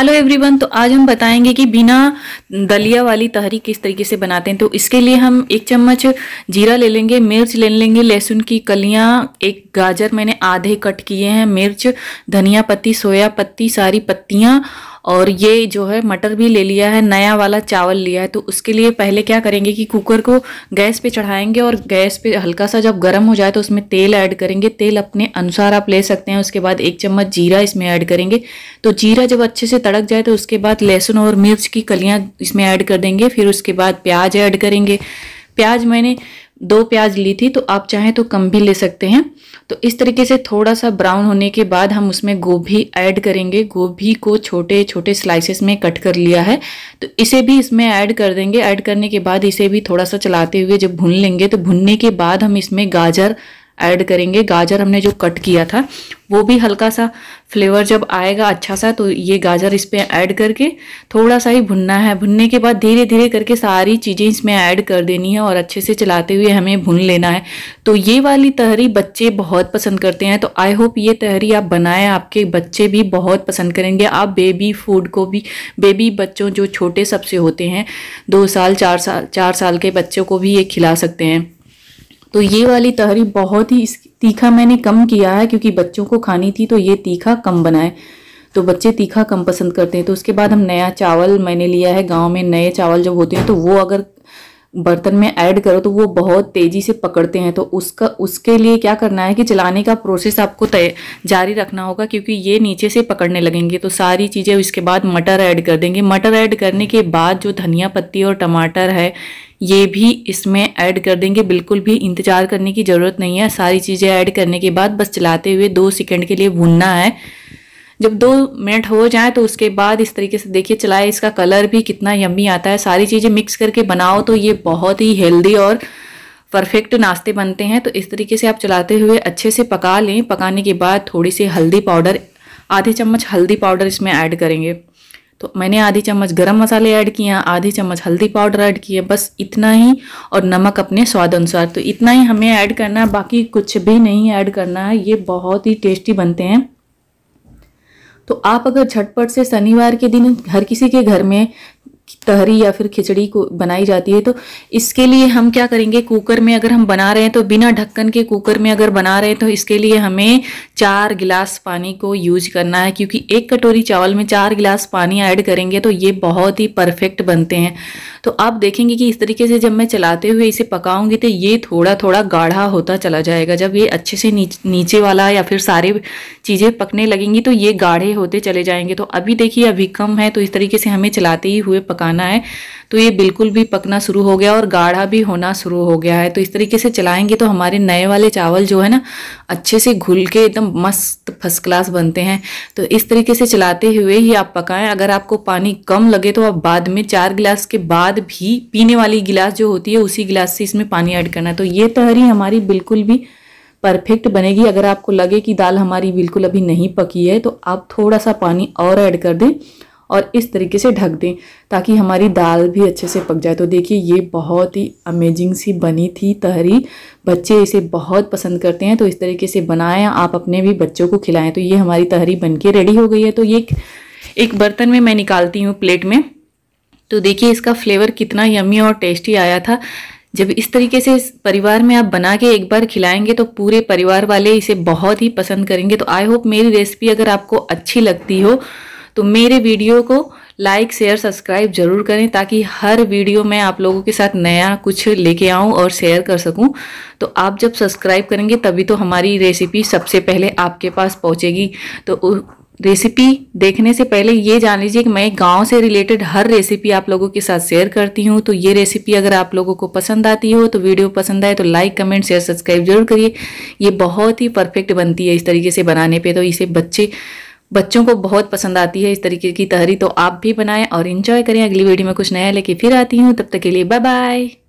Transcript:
hello everyone तो आज हम बताएंगे कि बिना दलिया वाली तहरी किस तरीके से बनाते हैं तो इसके लिए हम एक चम्मच जीरा ले लेंगे मिर्च ले लेंगे लहसुन की कलियां एक गाजर मैंने आधे कट किए हैं मिर्च धनिया पत्ती सोया पत्ती सारी पत्तियां और ये जो है मटर भी ले लिया है नया वाला चावल लिया है तो उसके लिए पहले क्या करेंगे कि कुकर को गैस पे चढ़ाएंगे और गैस पे हल्का सा जब गर्म हो जाए तो उसमें तेल ऐड करेंगे तेल अपने अनुसार आप ले सकते हैं उसके बाद एक चम्मच जीरा इसमें ऐड करेंगे तो जीरा जब अच्छे से तड़क जाए तो उसके बाद लहसुन और मिर्च की कलियाँ इसमें ऐड कर देंगे फिर उसके बाद प्याज ऐड करेंगे प्याज मैंने दो प्याज ली थी तो आप चाहें तो कम भी ले सकते हैं तो इस तरीके से थोड़ा सा ब्राउन होने के बाद हम उसमें गोभी ऐड करेंगे गोभी को छोटे छोटे स्लाइसेस में कट कर लिया है तो इसे भी इसमें ऐड कर देंगे ऐड करने के बाद इसे भी थोड़ा सा चलाते हुए जब भून लेंगे तो भुनने के बाद हम इसमें गाजर ऐड करेंगे गाजर हमने जो कट किया था वो भी हल्का सा फ्लेवर जब आएगा अच्छा सा तो ये गाजर इस पर ऐड करके थोड़ा सा ही भुनना है भुनने के बाद धीरे धीरे करके सारी चीज़ें इसमें ऐड कर देनी है और अच्छे से चलाते हुए हमें भुन लेना है तो ये वाली तहरी बच्चे बहुत पसंद करते हैं तो आई होप ये तहरी आप बनाएं आपके बच्चे भी बहुत पसंद करेंगे आप बेबी फूड को भी बेबी बच्चों जो छोटे सबसे होते हैं दो साल चार साल चार साल के बच्चों को भी ये खिला सकते हैं तो ये वाली तहरी बहुत ही तीखा मैंने कम किया है क्योंकि बच्चों को खानी थी तो ये तीखा कम बनाए तो बच्चे तीखा कम पसंद करते हैं तो उसके बाद हम नया चावल मैंने लिया है गांव में नए चावल जब होते हैं तो वो अगर बर्तन में ऐड करो तो वो बहुत तेज़ी से पकड़ते हैं तो उसका उसके लिए क्या करना है कि चलाने का प्रोसेस आपको तय जारी रखना होगा क्योंकि ये नीचे से पकड़ने लगेंगे तो सारी चीज़ें उसके बाद मटर ऐड कर देंगे मटर ऐड करने के बाद जो धनिया पत्ती और टमाटर है ये भी इसमें ऐड कर देंगे बिल्कुल भी इंतज़ार करने की ज़रूरत नहीं है सारी चीज़ें ऐड करने के बाद बस चलाते हुए दो सेकेंड के लिए भूनना है जब दो मिनट हो जाए तो उसके बाद इस तरीके से देखिए चलाए इसका कलर भी कितना यम्मी आता है सारी चीज़ें मिक्स करके बनाओ तो ये बहुत ही हेल्दी और परफेक्ट नाश्ते बनते हैं तो इस तरीके से आप चलाते हुए अच्छे से पका लें पकाने के बाद थोड़ी सी हल्दी पाउडर आधे चम्मच हल्दी पाउडर इसमें ऐड करेंगे तो मैंने आधी चम्मच गरम मसाले ऐड हैं आधी चम्मच हल्दी पाउडर ऐड किए बस इतना ही और नमक अपने स्वाद अनुसार तो इतना ही हमें ऐड करना है बाकी कुछ भी नहीं ऐड करना है ये बहुत ही टेस्टी बनते हैं तो आप अगर झटपट से शनिवार के दिन हर किसी के घर में तहरी या फिर खिचड़ी को बनाई जाती है तो इसके लिए हम क्या करेंगे कुकर में अगर हम बना रहे हैं तो बिना ढक्कन के कुकर में अगर बना रहे हैं तो इसके लिए हमें चार गिलास पानी को यूज करना है क्योंकि एक कटोरी चावल में चार गिलास पानी ऐड करेंगे तो ये बहुत ही परफेक्ट बनते हैं तो आप देखेंगे कि इस तरीके से जब मैं चलाते हुए इसे पकाऊंगी तो ये थोड़ा थोड़ा गाढ़ा होता चला जाएगा जब ये अच्छे से नीच, नीचे वाला या फिर सारे चीज़ें पकने लगेंगी तो ये गाढ़े होते चले जाएंगे तो अभी देखिए अभी कम है तो इस तरीके से हमें चलाते ही हुए पकाना है तो ये बिल्कुल भी पकना शुरू हो गया और गाढ़ा भी होना शुरू हो गया है तो इस तरीके से चलाएंगे तो हमारे नए वाले चावल जो है ना अच्छे से घुल के एकदम मस्त फर्स्ट क्लास बनते हैं तो इस तरीके से चलाते हुए ही आप पकाएं अगर आपको पानी कम लगे तो आप बाद में चार गिलास के बाद भी पीने वाली गिलास जो होती है उसी गिलास से इसमें पानी ऐड करना है तो ये तहरी हमारी बिल्कुल भी परफेक्ट बनेगी अगर आपको लगे कि दाल हमारी बिल्कुल अभी नहीं पकी है तो आप थोड़ा सा पानी और ऐड कर दें और इस तरीके से ढक दें ताकि हमारी दाल भी अच्छे से पक जाए तो देखिए ये बहुत ही अमेजिंग सी बनी थी तहरी बच्चे इसे बहुत पसंद करते हैं तो इस तरीके से बनाएं आप अपने भी बच्चों को खिलाएं तो ये हमारी तहरी बन के रेडी हो गई है तो ये एक बर्तन में मैं निकालती हूँ प्लेट में तो देखिए इसका फ्लेवर कितना यमी और टेस्टी आया था जब इस तरीके से इस परिवार में आप बना के एक बार खिलाएंगे तो पूरे परिवार वाले इसे बहुत ही पसंद करेंगे तो आई होप मेरी रेसिपी अगर आपको अच्छी लगती हो तो मेरे वीडियो को लाइक शेयर सब्सक्राइब जरूर करें ताकि हर वीडियो में आप लोगों के साथ नया कुछ लेके आऊँ और शेयर कर सकूँ तो आप जब सब्सक्राइब करेंगे तभी तो हमारी रेसिपी सबसे पहले आपके पास पहुँचेगी तो रेसिपी देखने से पहले ये जान लीजिए कि मैं गांव से रिलेटेड हर रेसिपी आप लोगों के साथ शेयर करती हूँ तो ये रेसिपी अगर आप लोगों को पसंद आती हो तो वीडियो पसंद आए तो लाइक कमेंट शेयर सब्सक्राइब जरूर करिए ये बहुत ही परफेक्ट बनती है इस तरीके से बनाने पर तो इसे बच्चे बच्चों को बहुत पसंद आती है इस तरीके की तहरी तो आप भी बनाएं और इन्जॉय करें अगली वीडियो में कुछ नया लेके फिर आती हूँ तब तक के लिए बाय बाय